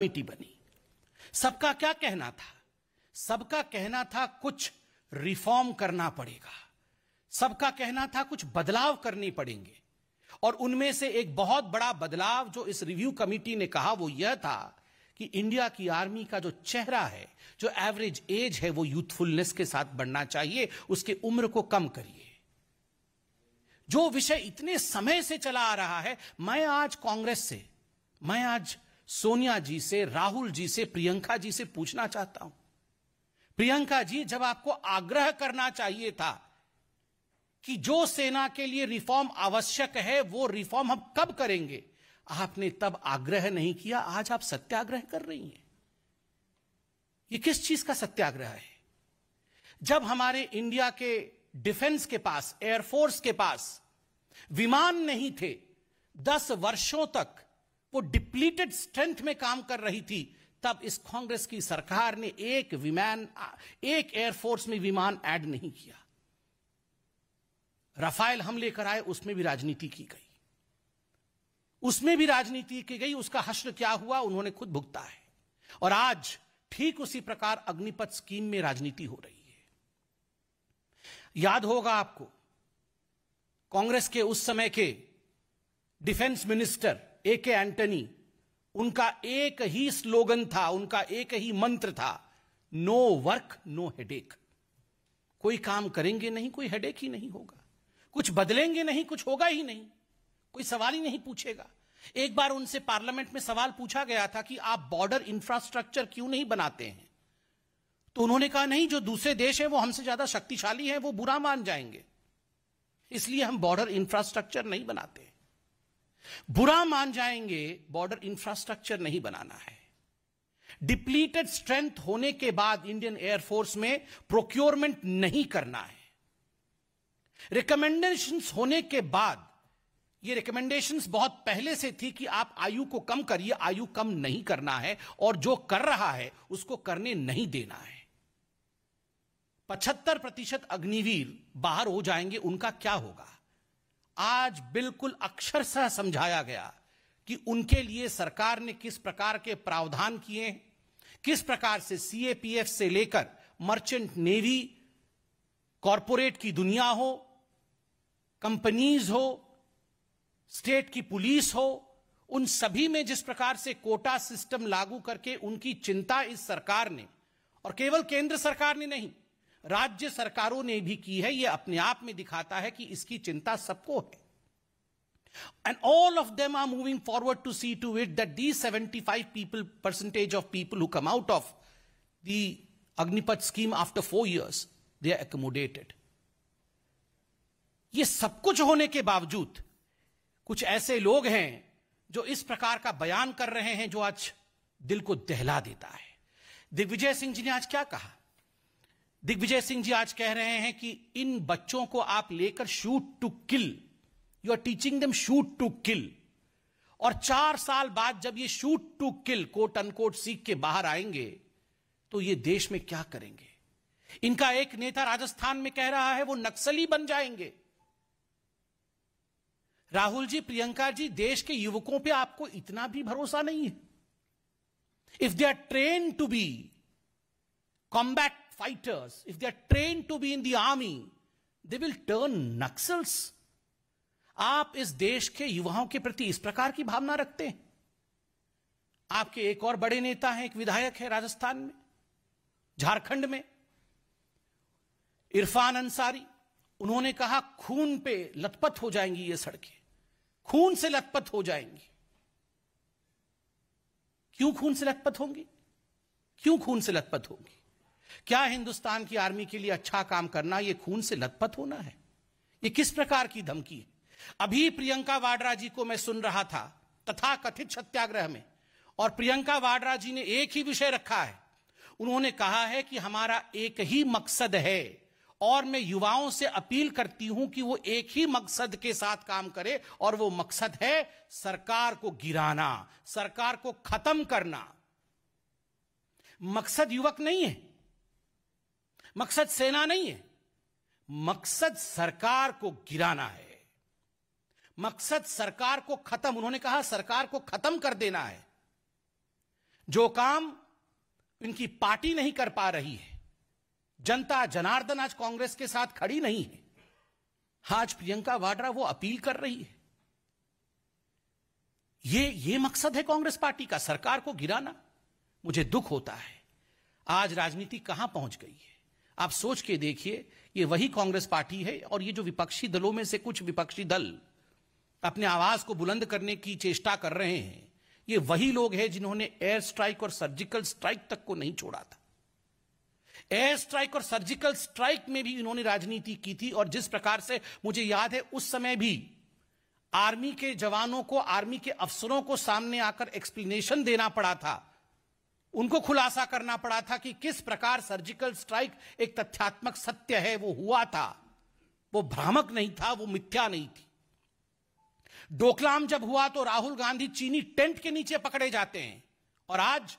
committee बनी सबका क्या कहना था सबका कहना था कुछ रिफॉर्म करना पड़ेगा सबका कहना था कुछ बदलाव करनी पड़ेंगे और उनमें से एक बहुत बड़ा बदलाव जो इस रिव्यू कमेटी ने कहा वो यह था कि इंडिया की आर्मी का जो चेहरा है जो एवरेज एज है वो यूथफुलनेस के साथ बढ़ना चाहिए उसके उम्र को कम करिए जो विषय इतने समय से चला आ रहा है मैं आज कांग्रेस से मैं आज सोनिया जी से राहुल जी से प्रियंका जी से पूछना चाहता हूं प्रियंका जी जब आपको आग्रह करना चाहिए था कि जो सेना के लिए रिफॉर्म आवश्यक है वो रिफॉर्म हम कब करेंगे आपने तब आग्रह नहीं किया आज आप सत्याग्रह कर रही हैं ये किस चीज का सत्याग्रह है जब हमारे इंडिया के डिफेंस के पास एयरफोर्स के पास विमान नहीं थे दस वर्षों तक वो डिप्लीटेड स्ट्रेंथ में काम कर रही थी तब इस कांग्रेस की सरकार ने एक विमान एक एयरफोर्स में विमान ऐड नहीं किया राफेल हम लेकर आए उसमें भी राजनीति की गई उसमें भी राजनीति की गई उसका हश्र क्या हुआ उन्होंने खुद भुगता है और आज ठीक उसी प्रकार अग्निपथ स्कीम में राजनीति हो रही है याद होगा आपको कांग्रेस के उस समय के डिफेंस मिनिस्टर ए के एंटनी उनका एक ही स्लोगन था उनका एक ही मंत्र था नो वर्क नो हेडेक कोई काम करेंगे नहीं कोई हेडेक ही नहीं होगा कुछ बदलेंगे नहीं कुछ होगा ही नहीं कोई सवाल ही नहीं पूछेगा एक बार उनसे पार्लियामेंट में सवाल पूछा गया था कि आप बॉर्डर इंफ्रास्ट्रक्चर क्यों नहीं बनाते हैं तो उन्होंने कहा नहीं जो दूसरे देश हैं वो हमसे ज्यादा शक्तिशाली हैं वो बुरा मान जाएंगे इसलिए हम बॉर्डर इंफ्रास्ट्रक्चर नहीं बनाते बुरा मान जाएंगे बॉर्डर इंफ्रास्ट्रक्चर नहीं बनाना है डिप्लीटेड स्ट्रेंथ होने के बाद इंडियन एयरफोर्स में प्रोक्योरमेंट नहीं करना है रिकमेंडेशंस होने के बाद ये रिकमेंडेशंस बहुत पहले से थी कि आप आयु को कम करिए आयु कम नहीं करना है और जो कर रहा है उसको करने नहीं देना है पचहत्तर प्रतिशत अग्निवीर बाहर हो जाएंगे उनका क्या होगा आज बिल्कुल अक्षरशः समझाया गया कि उनके लिए सरकार ने किस प्रकार के प्रावधान किए हैं किस प्रकार से सीएपीएफ से लेकर मर्चेंट नेवी कॉरपोरेट की दुनिया हो कंपनीज हो स्टेट की पुलिस हो उन सभी में जिस प्रकार से कोटा सिस्टम लागू करके उनकी चिंता इस सरकार ने और केवल केंद्र सरकार ने नहीं राज्य सरकारों ने भी की है यह अपने आप में दिखाता है कि इसकी चिंता सबको है and all of them are moving forward to see to it that these 75 people percentage of people who come out of the agnipat scheme after 4 years they are accommodated ये सब कुछ होने के बावजूद कुछ ऐसे लोग हैं जो इस प्रकार का बयान कर रहे हैं जो आज दिल को दहला देता है दिग्विजय सिंह जी ने आज क्या कहा दिग्विजय सिंह जी आज कह रहे हैं कि इन बच्चों को आप लेकर shoot to kill you are teaching them shoot to kill और चार साल बाद जब ये shoot to kill quote unquote सीख के बाहर आएंगे तो ये देश में क्या करेंगे इनका एक नेता राजस्थान में कह रहा है वो नक्सली बन जाएंगे राहुल जी प्रियंका जी देश के युवकों पे आपको इतना भी भरोसा नहीं है if they are train to be combat fighters, if are trained to be in the army, they will turn Naxals आप इस देश के युवाओं के प्रति इस प्रकार की भावना रखते हैं आपके एक और बड़े नेता हैं एक विधायक है राजस्थान में झारखंड में इरफान अंसारी उन्होंने कहा खून पे लथपथ हो जाएंगी ये सड़कें खून से लथपथ हो जाएंगी क्यों खून से लथपथ होंगी क्यों खून से लथपथ होंगी क्या हिंदुस्तान की आर्मी के लिए अच्छा काम करना यह खून से लथपथ होना है यह किस प्रकार की धमकी है अभी प्रियंका वाड्रा जी को मैं सुन रहा था तथा कथित सत्याग्रह में और प्रियंका वाड्रा जी ने एक ही विषय रखा है उन्होंने कहा है कि हमारा एक ही मकसद है और मैं युवाओं से अपील करती हूं कि वो एक ही मकसद के साथ काम करे और वो मकसद है सरकार को गिराना सरकार को खत्म करना मकसद युवक नहीं है मकसद सेना नहीं है मकसद सरकार को गिराना है मकसद सरकार को खत्म उन्होंने कहा सरकार को खत्म कर देना है जो काम इनकी पार्टी नहीं कर पा रही है जनता जनार्दन आज कांग्रेस के साथ खड़ी नहीं है आज प्रियंका वाड्रा वो अपील कर रही है ये ये मकसद है कांग्रेस पार्टी का सरकार को गिराना मुझे दुख होता है आज राजनीति कहां पहुंच गई है आप सोच के देखिए ये वही कांग्रेस पार्टी है और ये जो विपक्षी दलों में से कुछ विपक्षी दल अपने आवाज को बुलंद करने की चेष्टा कर रहे हैं ये वही लोग हैं जिन्होंने एयर स्ट्राइक और सर्जिकल स्ट्राइक तक को नहीं छोड़ा था एयर स्ट्राइक और सर्जिकल स्ट्राइक में भी इन्होंने राजनीति की थी और जिस प्रकार से मुझे याद है उस समय भी आर्मी के जवानों को आर्मी के अफसरों को सामने आकर एक्सप्लेनेशन देना पड़ा था उनको खुलासा करना पड़ा था कि किस प्रकार सर्जिकल स्ट्राइक एक तथ्यात्मक सत्य है वो हुआ था वो भ्रामक नहीं था वो मिथ्या नहीं थी डोकलाम जब हुआ तो राहुल गांधी चीनी टेंट के नीचे पकड़े जाते हैं और आज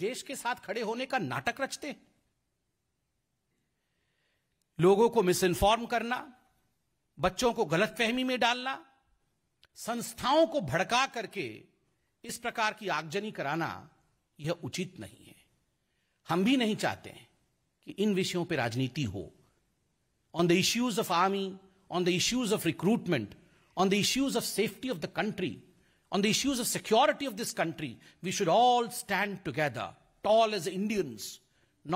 देश के साथ खड़े होने का नाटक रचते हैं लोगों को मिस इन्फॉर्म करना बच्चों को गलतफहमी में डालना संस्थाओं को भड़का करके इस प्रकार की आगजनी कराना यह उचित नहीं है हम भी नहीं चाहते हैं कि इन विषयों पर राजनीति हो on the issues of army on the issues of recruitment on the issues of safety of the country on the issues of security of this country we should all stand together tall as Indians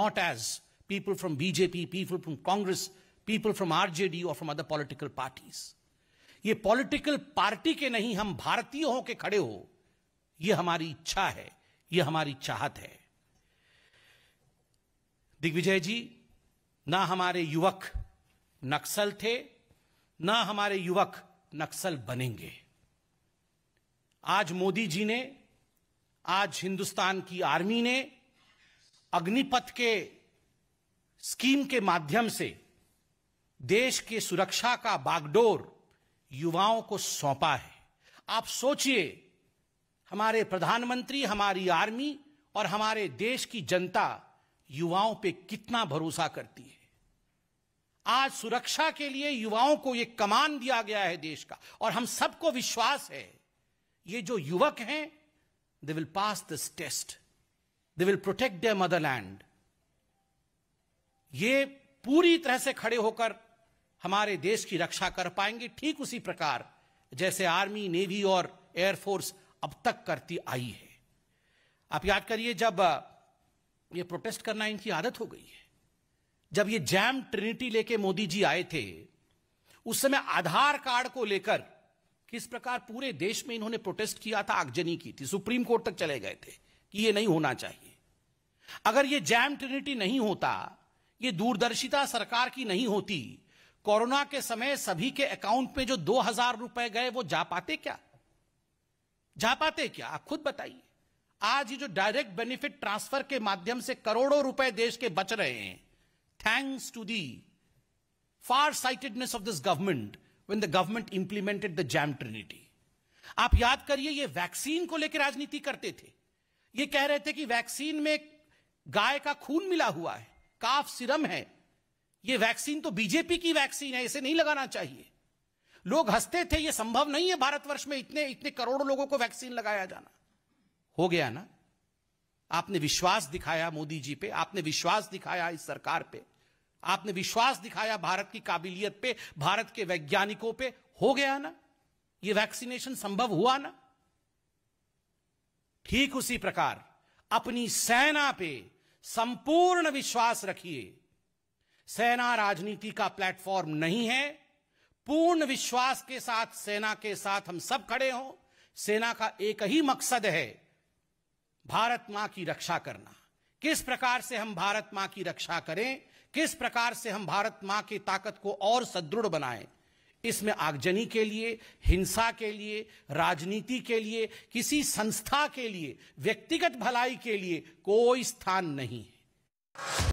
not as people from BJP people from Congress people from RJD और from other political party ये political party के नहीं हम भारतीय के खड़े हो यह हमारी इच्छा है यह हमारी चाहत है दिग्विजय जी ना हमारे युवक नक्सल थे ना हमारे युवक नक्सल बनेंगे आज मोदी जी ने आज हिंदुस्तान की आर्मी ने अग्निपथ के स्कीम के माध्यम से देश के सुरक्षा का बागडोर युवाओं को सौंपा है आप सोचिए हमारे प्रधानमंत्री हमारी आर्मी और हमारे देश की जनता युवाओं पे कितना भरोसा करती है आज सुरक्षा के लिए युवाओं को यह कमान दिया गया है देश का और हम सबको विश्वास है ये जो युवक हैं they will pass this test they will protect their motherland ये पूरी तरह से खड़े होकर हमारे देश की रक्षा कर पाएंगे ठीक उसी प्रकार जैसे आर्मी नेवी और एयरफोर्स अब तक करती आई है आप याद करिए जब ये प्रोटेस्ट करना इनकी आदत हो गई है जब ये जैम ट्रिनिटी लेके मोदी जी आए थे उस समय आधार कार्ड को लेकर किस प्रकार पूरे देश में इन्होंने प्रोटेस्ट किया था आगजनी की थी सुप्रीम कोर्ट तक चले गए थे कि ये नहीं होना चाहिए अगर ये जैम ट्रिनिटी नहीं होता ये दूरदर्शिता सरकार की नहीं होती कोरोना के समय सभी के अकाउंट में जो दो हजार रुपए गए वो जा पाते क्या जा पाते क्या आप खुद बताइए आज ये जो डायरेक्ट बेनिफिट ट्रांसफर के माध्यम से करोड़ों रुपए देश के बच रहे हैं thanks to the far sightedness of this government when the government implemented the JAM trinity आप याद करिए ये वैक्सीन को लेकर राजनीति करते थे ये कह रहे थे कि वैक्सीन में गाय का खून मिला हुआ है काफ सिरम है ये वैक्सीन तो बीजेपी की वैक्सीन है इसे नहीं लगाना चाहिए लोग हंसते थे यह संभव नहीं है भारतवर्ष में इतने इतने करोड़ों लोगों को वैक्सीन लगाया जाना हो गया ना आपने विश्वास दिखाया मोदी जी पे आपने विश्वास दिखाया इस सरकार पे आपने विश्वास दिखाया भारत की काबिलियत पे भारत के वैज्ञानिकों पे हो गया ना ये वैक्सीनेशन संभव हुआ ना ठीक उसी प्रकार अपनी सेना पे संपूर्ण विश्वास रखिए सेना राजनीति का प्लेटफॉर्म नहीं है पूर्ण विश्वास के साथ सेना के साथ हम सब खड़े हों सेना का एक ही मकसद है भारत मां की रक्षा करना किस प्रकार से हम भारत मां की रक्षा करें किस प्रकार से हम भारत मां की ताकत को और सुदृढ़ बनाएं इसमें आगजनी के लिए हिंसा के लिए राजनीति के लिए किसी संस्था के लिए व्यक्तिगत भलाई के लिए कोई स्थान नहीं है